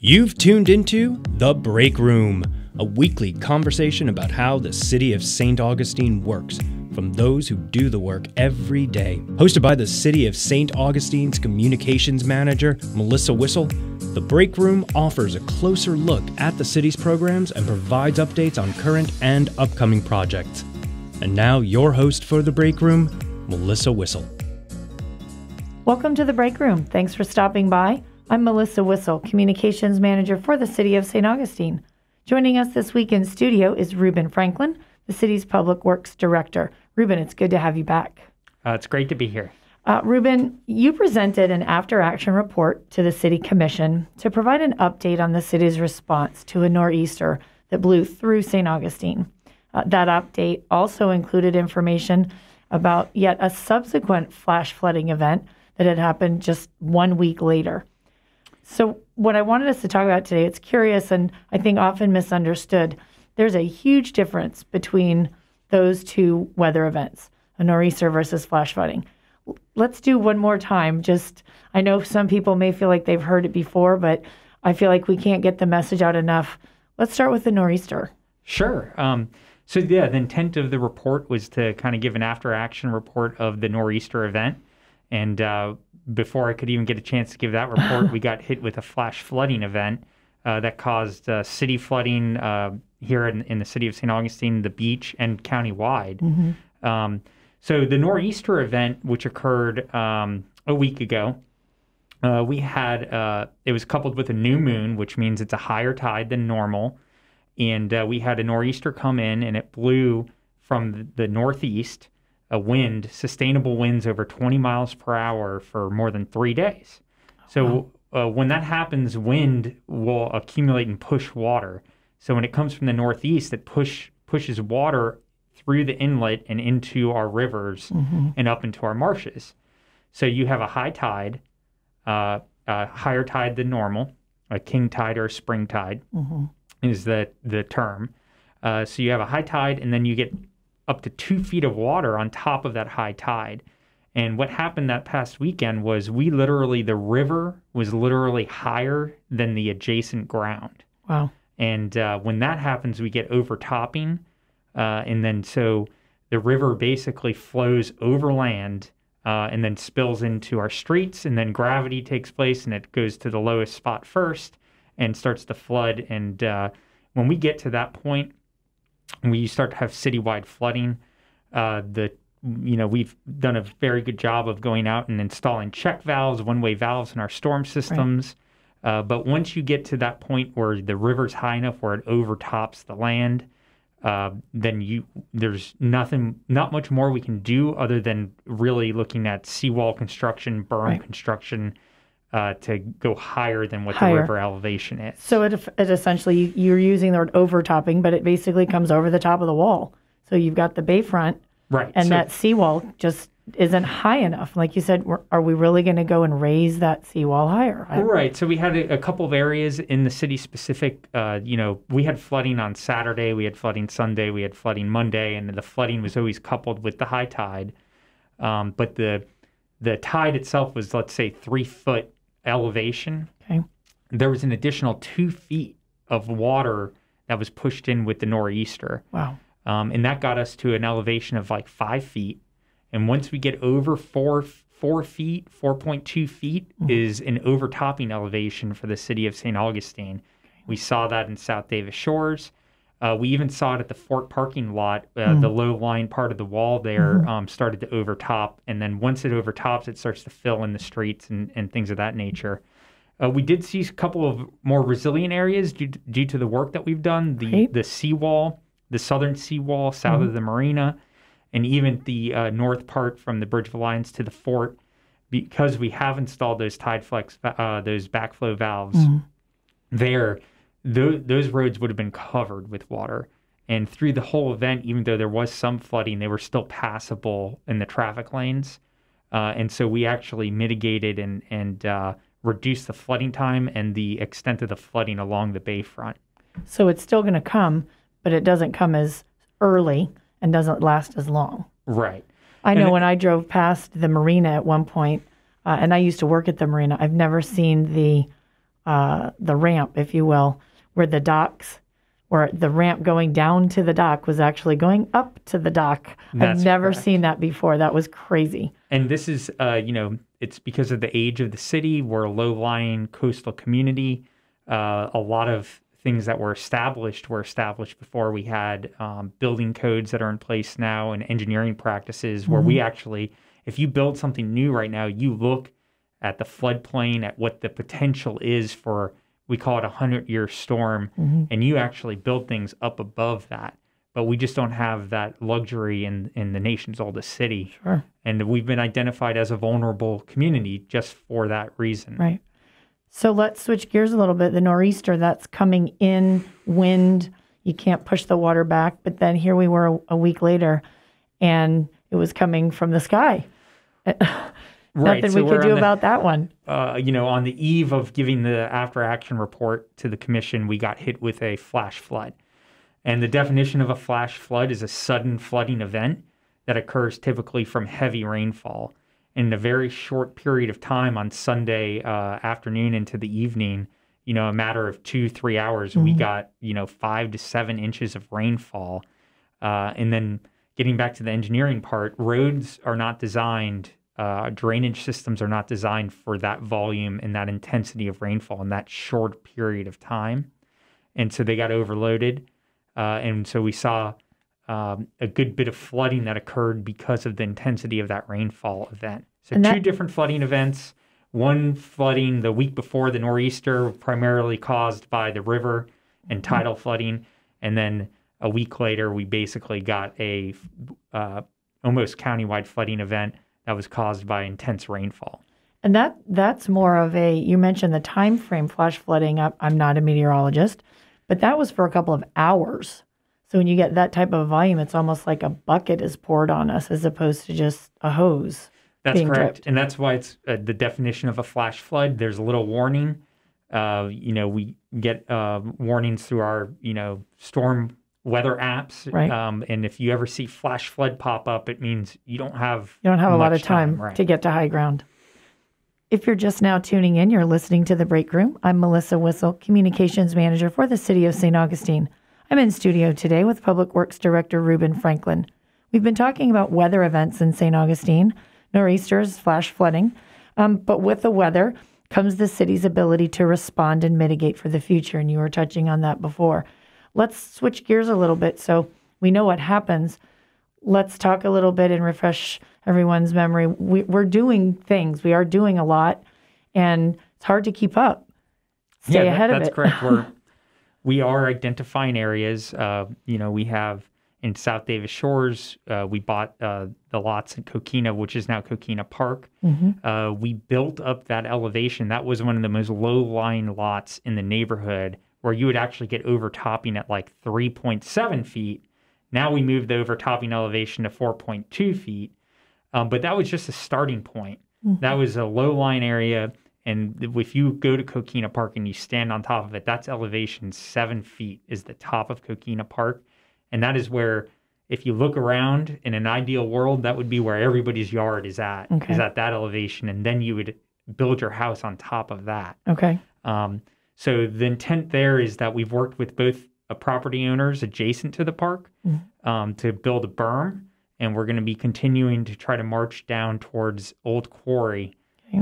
You've tuned into The Break Room, a weekly conversation about how the city of St. Augustine works from those who do the work every day. Hosted by the city of St. Augustine's communications manager, Melissa Whistle, The Break Room offers a closer look at the city's programs and provides updates on current and upcoming projects. And now, your host for The Break Room, Melissa Whistle. Welcome to The Break Room. Thanks for stopping by. I'm Melissa Whistle, Communications Manager for the City of St. Augustine. Joining us this week in studio is Ruben Franklin, the city's Public Works Director. Ruben, it's good to have you back. Uh, it's great to be here. Uh, Ruben, you presented an after action report to the City Commission to provide an update on the city's response to a nor'easter that blew through St. Augustine. Uh, that update also included information about yet a subsequent flash flooding event that had happened just one week later. So, what I wanted us to talk about today, it's curious and I think often misunderstood. There's a huge difference between those two weather events, a nor'easter versus flash flooding. Let's do one more time. Just, I know some people may feel like they've heard it before, but I feel like we can't get the message out enough. Let's start with the nor'easter. Sure. Um, so, yeah, the intent of the report was to kind of give an after action report of the nor'easter event. And uh, before I could even get a chance to give that report, we got hit with a flash flooding event uh, that caused uh, city flooding uh, here in, in, the city of St. Augustine, the beach, and countywide. mm -hmm. um, so the nor'easter event, which occurred um, a week ago, uh, we had uh, it was coupled with a new moon, which means it's a higher tide than normal, and uh, we had a nor'easter come in and it blew from the northeast a wind, sustainable winds over 20 miles per hour for more than three days. So wow. uh, when that happens, wind will accumulate and push water. So when it comes from the northeast, it push pushes water through the inlet and into our rivers mm-hmm. and up into our marshes. So you have a high tide, uh, higher tide than normal, a king tide or spring tide mm-hmm. is the the term. Uh, so you have a high tide, and then you get up to two feet of water on top of that high tide. And what happened that past weekend was we literally, the river was literally higher than the adjacent ground. Wow. And uh, when that happens, we get overtopping. Uh, and then so the river basically flows over land uh, and then spills into our streets. And then gravity takes place and it goes to the lowest spot first and starts to flood. And uh, when we get to that point, we start to have citywide flooding, uh, the you know we've done a very good job of going out and installing check valves, one-way valves in our storm systems. Right. Uh, but once you get to that point where the river's high enough where it overtops the land, uh, then you there's nothing, not much more we can do other than really looking at seawall construction, berm right. construction, uh, to go higher than what higher. the river elevation is. So it, it essentially, you're using the word overtopping, but it basically comes over the top of the wall. So you've got the bayfront. Right. And so, that seawall just isn't high enough. Like you said, are we really going to go and raise that seawall higher? Right. So we had a, a couple of areas in the city specific. Uh, you know, we had flooding on Saturday, we had flooding Sunday, we had flooding Monday, and the flooding was always coupled with the high tide. Um, but the the tide itself was, let's say, three foot elevation. Okay. There was an additional two feet of water that was pushed in with the nor'easter. Wow. Um, and that got us to an elevation of like five feet. And once we get over four four feet, four point two feet mm-hmm. is an overtopping elevation for the city of St. Augustine. We saw that in South Davis Shores. Uh, we even saw it at the fort parking lot. Uh, mm. The low lying part of the wall there mm. um, started to overtop. And then once it overtops, it starts to fill in the streets and, and things of that nature. Uh, we did see a couple of more resilient areas due, due to the work that we've done the, right. the seawall, the southern seawall south mm. of mm-hmm. the marina, and even the uh, north part from the Bridge of Alliance to the fort because we have installed those tide flex, uh, those backflow valves mm-hmm. there th- those roads would have been covered with water. And through the whole event, even though there was some flooding, they were still passable in the traffic lanes. Uh, and so we actually mitigated and, and uh, reduced the flooding time and the extent of the flooding along the bayfront. So it's still going to come, but it doesn't come as early and doesn't last as long. Right. I know when I drove past the marina at one point, uh, and I used to work at the marina. I've never seen the uh, the ramp, if you will, where the docks or the ramp going down to the dock was actually going up to the dock. That's I've never correct. seen that before. That was crazy. And this is, uh, you know, it's because of the age of the city. We're a low lying coastal community. Uh, a lot of things that were established were established before we had um, building codes that are in place now and engineering practices where mm-hmm. we actually, if you build something new right now, you look at the floodplain, at what the potential is for we call it a hundred year storm, mm-hmm. and you actually build things up above that. But we just don't have that luxury in in the nation's oldest city. Sure. And we've been identified as a vulnerable community just for that reason. Right. So let's switch gears a little bit. The nor'easter that's coming in, wind, you can't push the water back. But then here we were a, a week later, and it was coming from the sky. right. nothing so we could do the, about that one. Uh, you know, on the eve of giving the after action report to the commission, we got hit with a flash flood. And the definition of a flash flood is a sudden flooding event that occurs typically from heavy rainfall. In a very short period of time on Sunday uh, afternoon into the evening, you know, a matter of two, three hours, mm-hmm. we got, you know, five to seven inches of rainfall. Uh, and then getting back to the engineering part, roads are not designed uh, drainage systems are not designed for that volume and that intensity of rainfall in that short period of time. And so they got overloaded. Uh, and so we saw um, a good bit of flooding that occurred because of the intensity of that rainfall event. So, that- two different flooding events one flooding the week before the nor'easter, primarily caused by the river and mm-hmm. tidal mm-hmm. flooding. And then a week later, we basically got a uh, almost countywide flooding event that was caused by intense rainfall. And that that's more of a you mentioned the time frame flash flooding. I, am not a meteorologist, but that was for a couple of hours. So when you get that type of volume, it's almost like a bucket is poured on us as opposed to just a hose. That's correct, dripped. and that's why it's uh, the definition of a flash flood. There's a little warning. Uh, you know, we get uh, warnings through our you know storm weather apps. Right. Um, and if you ever see flash flood pop up, it means you don't have you don't have a lot of time, time right. to get to high ground. If you're just now tuning in, you're listening to the break room. I'm Melissa Whistle, communications manager for the City of St. Augustine. I'm in studio today with Public Works Director Ruben Franklin. We've been talking about weather events in St. Augustine, nor'easters, flash flooding, um, but with the weather comes the city's ability to respond and mitigate for the future. And you were touching on that before let's switch gears a little bit so we know what happens. Let's talk a little bit and refresh everyone's memory. We, are doing things, we are doing a lot, and it's hard to keep up. Stay yeah, ahead that, of that's it. That's correct. We're, we are identifying areas. Uh, you know, we have in South Davis Shores, uh, we bought uh, the lots in Coquina, which is now Coquina Park. Mm-hmm. Uh, we built up that elevation. That was one of the most low lying lots in the neighborhood where you would actually get overtopping at like 3.7 feet. Now we moved the overtopping elevation to 4.2 feet. Um, but that was just a starting point. Mm-hmm. That was a low line area. And if you go to Coquina Park and you stand on top of it, that's elevation seven feet is the top of Coquina Park. And that is where, if you look around in an ideal world, that would be where everybody's yard is at, okay. is at that elevation. And then you would build your house on top of that. Okay. Um, so the intent there is that we've worked with both uh, property owners adjacent to the park mm-hmm. um, to build a berm, and we're going to be continuing to try to march down towards Old Quarry.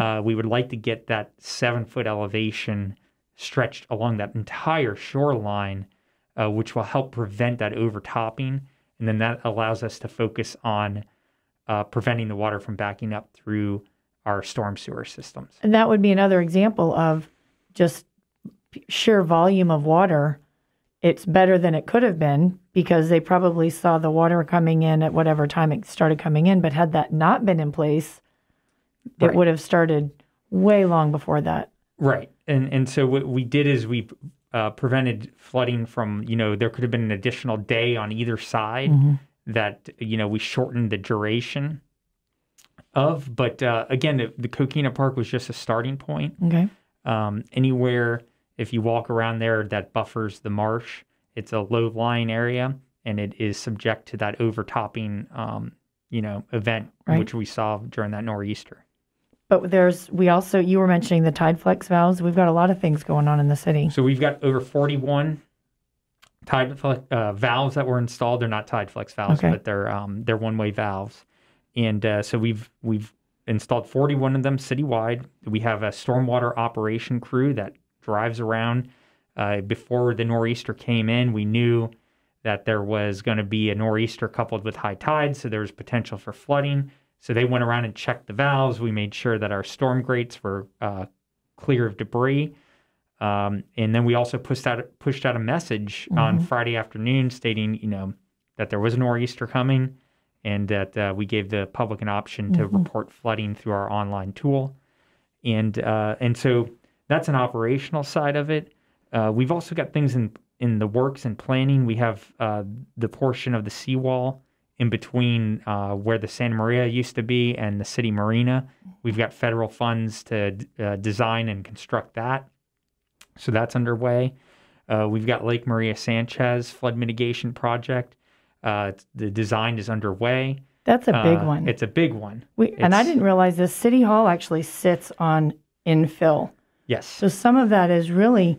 Uh, we would like to get that seven foot elevation stretched along that entire shoreline, uh, which will help prevent that overtopping, and then that allows us to focus on uh, preventing the water from backing up through our storm sewer systems. And that would be another example of just sheer volume of water, it's better than it could have been because they probably saw the water coming in at whatever time it started coming in. But had that not been in place, right. it would have started way long before that. Right. And and so what we did is we uh, prevented flooding from you know there could have been an additional day on either side mm-hmm. that you know we shortened the duration of. But uh, again, the, the Coquina Park was just a starting point. Okay. Um, anywhere if you walk around there, that buffers the marsh. It's a low lying area and it is subject to that overtopping, um, you know, event right. which we saw during that nor'easter. But there's we also you were mentioning the tide flex valves. We've got a lot of things going on in the city. So we've got over 41 tide uh, valves that were installed. They're not tide flex valves, okay. but they're um, they're one way valves. And uh, so we've we've installed 41 of them citywide. We have a stormwater operation crew that drives around. Uh, before the nor'easter came in, we knew that there was going to be a nor'easter coupled with high tide, so there was potential for flooding. So they went around and checked the valves. We made sure that our storm grates were uh, clear of debris. Um, and then we also pushed out pushed out a message mm-hmm. on Friday afternoon stating, you know, that there was a nor'easter coming, and that uh, we gave the public an option mm-hmm. to report flooding through our online tool, and uh, and so that's an operational side of it. Uh, we've also got things in in the works and planning. We have uh, the portion of the seawall in between uh, where the Santa Maria used to be and the city marina. We've got federal funds to uh, design and construct that, so that's underway. Uh, we've got Lake Maria Sanchez flood mitigation project. Uh, the design is underway. That's a big one. It's a big one. We, and I didn't realize this. City Hall actually sits on infill. Yes. So some of that is really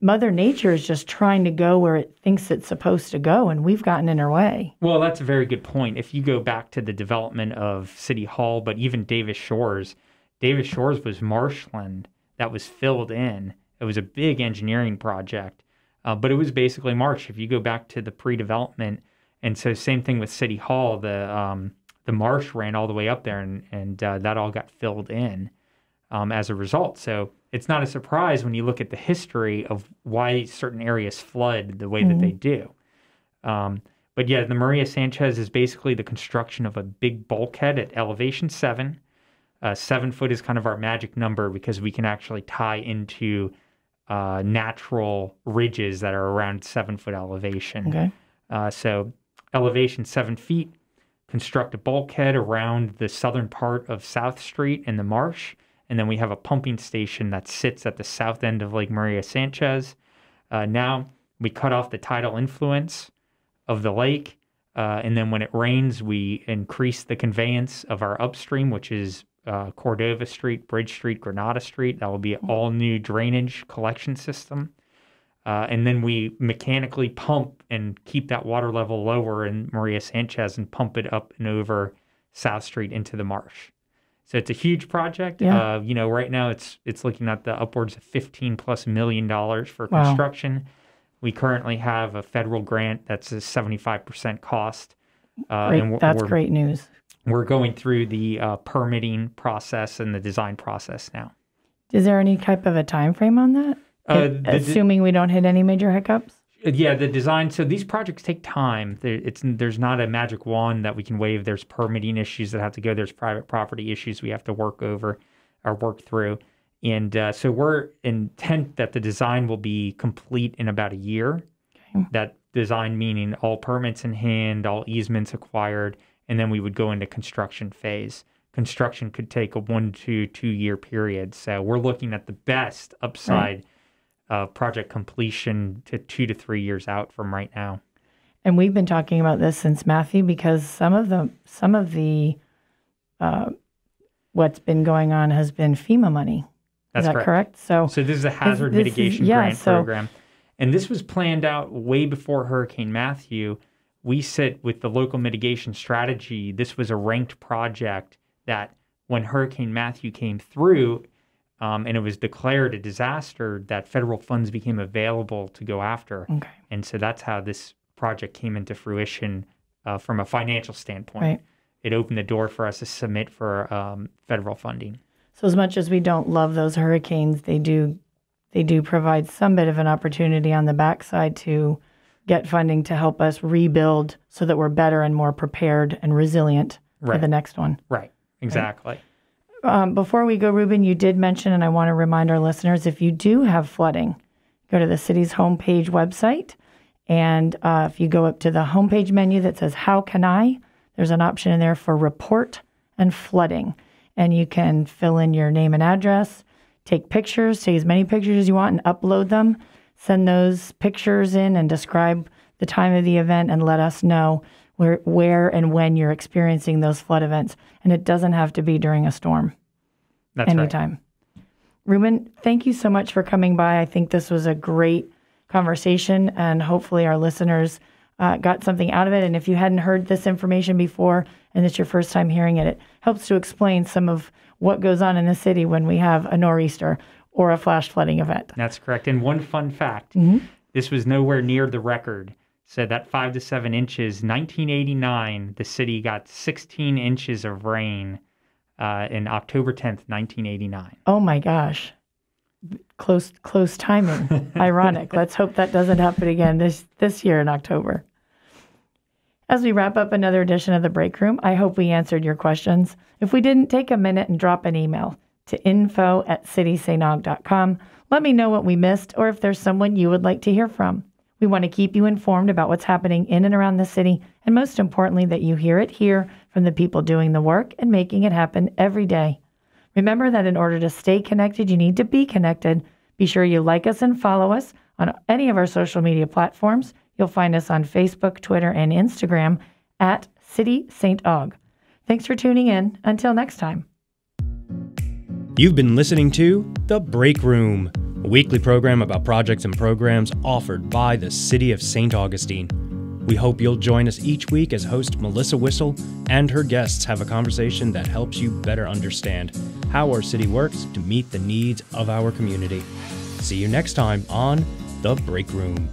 Mother Nature is just trying to go where it thinks it's supposed to go, and we've gotten in her way. Well, that's a very good point. If you go back to the development of City Hall, but even Davis Shores, Davis Shores was marshland that was filled in. It was a big engineering project, uh, but it was basically marsh. If you go back to the pre-development, and so same thing with City Hall, the um, the marsh ran all the way up there, and and uh, that all got filled in um, as a result. So it's not a surprise when you look at the history of why certain areas flood the way mm-hmm. that they mm-hmm. do. Um, but yeah, the Maria Sanchez is basically the construction of a big bulkhead at elevation seven. Uh, seven foot is kind of our magic number because we can actually tie into uh, natural ridges that are around seven foot elevation. Okay. Uh, so, elevation seven feet, construct a bulkhead around the southern part of South Street and the marsh and then we have a pumping station that sits at the south end of Lake Maria Sanchez. Uh, now we cut off the tidal influence of the lake, uh, and then when it rains, we increase the conveyance of our upstream, which is uh, Cordova Street, Bridge Street, Granada Street. That will be mm-hmm. all new drainage collection system. Uh, and then we mechanically pump and keep that water level lower in Maria Sanchez and pump it up and over South Street into the marsh. So it's a huge project. Yeah. Uh, you know, right now it's it's looking at the upwards of 15 plus million dollars for wow. construction. We currently have a federal grant that's a 75% cost. Uh, great. that's great news. We're going through the uh, permitting process and the design process now. Is there any type of a time frame on that? Uh, assuming we don't hit any major hiccups? yeah the design so these projects take time it's there's not a magic wand that we can wave there's permitting issues that have to go there's private property issues we have to work over or work through and uh, so we're intent that the design will be complete in about a year okay. that design meaning all permits in hand all easements acquired and then we would go into construction phase construction could take a one to two year period so we're looking at the best upside right uh, project completion to two to three years out from right now. And we've been talking about this since Matthew because some of the some of the uh, what's been going on has been FEMA money. That's that correct. correct. So, so this is a hazard this, mitigation this is, yeah, grant so, program, and this was planned out way before Hurricane Matthew. We sit with the local mitigation strategy. This was a ranked project that, when Hurricane Matthew came through, um, and it was declared a disaster that federal funds became available to go after. Okay. And so that's how this project came into fruition uh, from a financial standpoint. Right. It opened the door for us to submit for um, federal funding. So as much as we don't love those hurricanes, they do they do provide some bit of an opportunity on the backside to get funding to help us rebuild so that we're better and more prepared and resilient right. for the next one. Right. Exactly. Right? um, before we go, Ruben, you did mention, and I want to remind our listeners if you do have flooding, go to the city's homepage website. And uh, if you go up to the homepage menu that says How Can I, there's an option in there for report and flooding. And you can fill in your name and address, take pictures, take as many pictures as you want, and upload them. Send those pictures in and describe the time of the event and let us know where, where and when you're experiencing those flood events. And it doesn't have to be during a storm. That's anytime. Right. Ruben, thank you so much for coming by. I think this was a great conversation, and hopefully, our listeners uh, got something out of it. And if you hadn't heard this information before and it's your first time hearing it, it helps to explain some of what goes on in the city when we have a nor'easter or a flash flooding event. That's correct. And one fun fact mm-hmm. this was nowhere near the record said that five to seven inches. 1989, the city got 16 inches of rain uh, in October 10th, 1989. Oh my gosh. Close, close timing. Ironic. Let's hope that doesn't happen again this this year in October. As we wrap up another edition of the Break Room, I hope we answered your questions. If we didn't, take a minute and drop an email to info at citysanog.com. Let me know what we missed or if there's someone you would like to hear from. We want to keep you informed about what's happening in and around the city, and most importantly, that you hear it here from the people doing the work and making it happen every day. Remember that in order to stay connected, you need to be connected. Be sure you like us and follow us on any of our social media platforms. You'll find us on Facebook, Twitter, and Instagram at City St. Aug. Thanks for tuning in. Until next time. You've been listening to The Break Room a weekly program about projects and programs offered by the City of St. Augustine. We hope you'll join us each week as host Melissa Whistle and her guests have a conversation that helps you better understand how our city works to meet the needs of our community. See you next time on The Break Room.